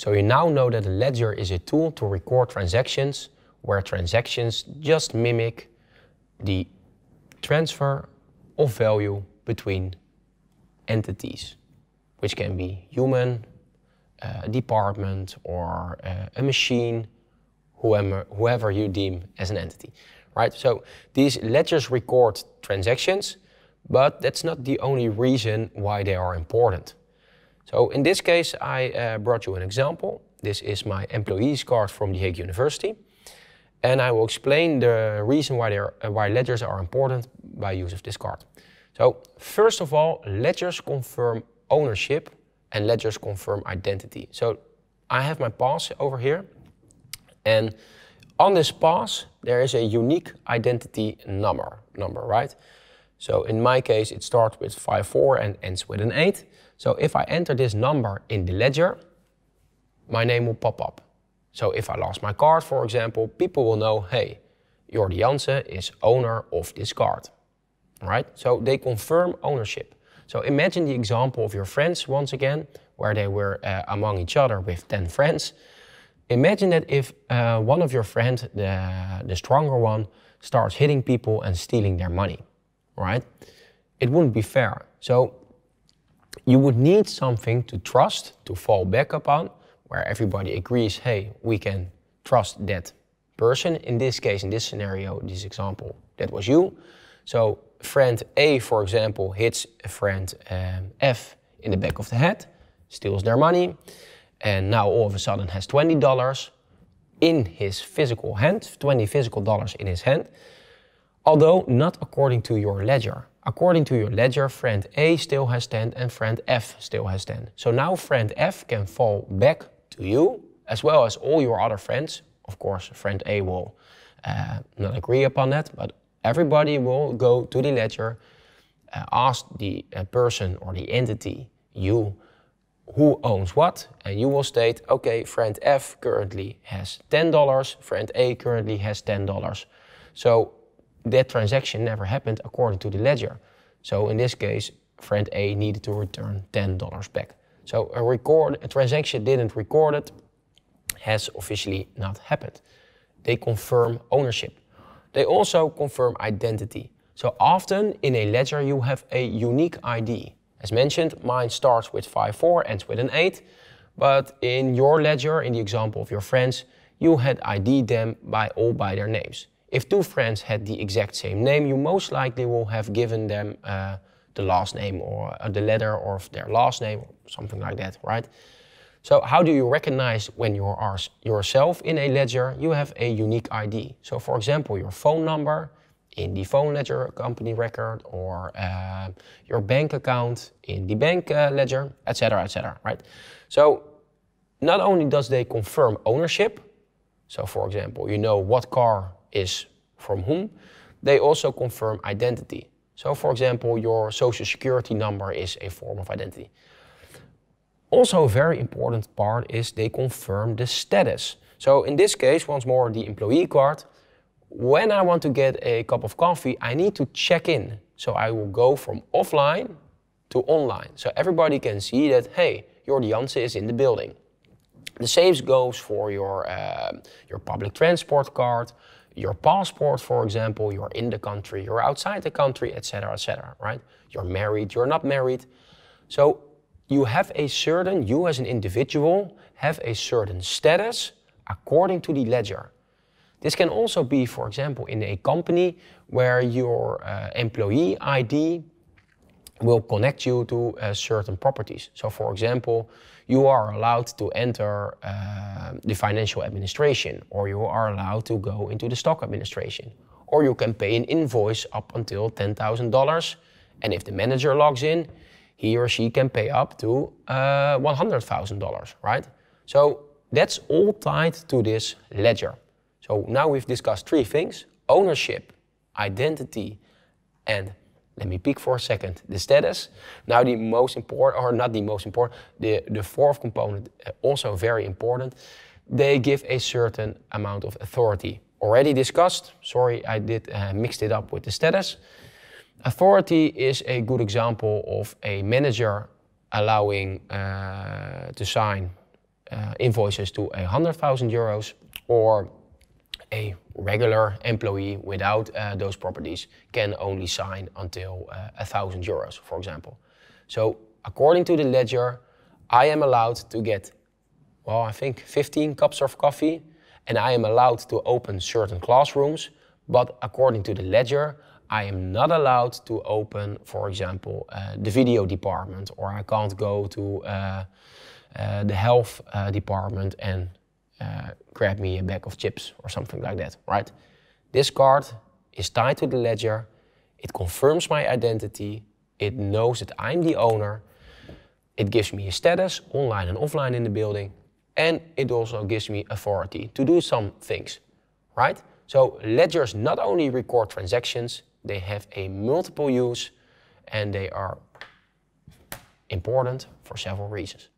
So you now know that a ledger is a tool to record transactions where transactions just mimic the transfer of value between entities, which can be human, uh, a department, or uh, a machine, whoever, whoever you deem as an entity. Right? So these ledgers record transactions, but that's not the only reason why they are important. So in this case, I uh, brought you an example. This is my employees card from The Hague University. And I will explain the reason why, uh, why ledgers are important by use of this card. So first of all, ledgers confirm ownership and ledgers confirm identity. So I have my pass over here. And on this pass, there is a unique identity number, number right? So in my case, it starts with 5, 4 and ends with an 8. So if I enter this number in the ledger, my name will pop up. So if I lost my card, for example, people will know, hey, Jordi Jansen is owner of this card. Right? So they confirm ownership. So imagine the example of your friends once again, where they were uh, among each other with 10 friends. Imagine that if uh, one of your friends, the, the stronger one, starts hitting people and stealing their money right? It wouldn't be fair. So you would need something to trust, to fall back upon, where everybody agrees, hey, we can trust that person. In this case, in this scenario, this example, that was you. So friend A, for example, hits friend um, F in the back of the head, steals their money, and now all of a sudden has $20 in his physical hand, 20 physical dollars in his hand although not according to your ledger. According to your ledger, friend A still has 10 and friend F still has 10. So now friend F can fall back to you, as well as all your other friends. Of course, friend A will uh, not agree upon that, but everybody will go to the ledger, uh, ask the uh, person or the entity you who owns what, and you will state, okay, friend F currently has $10, friend A currently has $10. So that transaction never happened according to the ledger. So in this case, friend A needed to return $10 back. So a, record, a transaction didn't record it has officially not happened. They confirm ownership. They also confirm identity. So often in a ledger you have a unique ID. As mentioned, mine starts with 5-4, ends with an 8. But in your ledger, in the example of your friends, you had ID them by all by their names. If two friends had the exact same name, you most likely will have given them uh, the last name or uh, the letter of their last name, or something like that, right? So how do you recognize when you are yourself in a ledger, you have a unique ID. So for example, your phone number in the phone ledger company record or uh, your bank account in the bank uh, ledger, etc., etc., right? So not only does they confirm ownership, so for example, you know what car is from whom, they also confirm identity. So for example, your social security number is a form of identity. Also a very important part is they confirm the status. So in this case, once more, the employee card, when I want to get a cup of coffee, I need to check in. So I will go from offline to online. So everybody can see that, hey, your Janssen is in the building. The same goes for your, uh, your public transport card, your passport, for example, you're in the country, you're outside the country, etc., etc., right? You're married, you're not married. So you have a certain, you as an individual, have a certain status according to the ledger. This can also be, for example, in a company where your uh, employee ID will connect you to uh, certain properties. So for example, you are allowed to enter uh, the financial administration or you are allowed to go into the stock administration or you can pay an invoice up until $10,000 and if the manager logs in, he or she can pay up to uh, $100,000, right? So that's all tied to this ledger. So now we've discussed three things, ownership, identity and let me peek for a second. The status, now the most important, or not the most important, the, the fourth component, eh, also very important. They give a certain amount of authority. Already discussed, sorry, I did uh, mixed it up with the status. Authority is a good example of a manager allowing uh, to sign uh, invoices to 100,000 euros or a regular employee without uh, those properties can only sign until uh, a thousand euros, for example. So according to the ledger, I am allowed to get, well, I think 15 cups of coffee, and I am allowed to open certain classrooms, but according to the ledger, I am not allowed to open, for example, uh, the video department, or I can't go to uh, uh, the health uh, department and uh, grab me a bag of chips or something like that, right? This card is tied to the ledger. It confirms my identity. It knows that I'm the owner. It gives me a status online and offline in the building. And it also gives me authority to do some things, right? So ledgers not only record transactions, they have a multiple use and they are important for several reasons.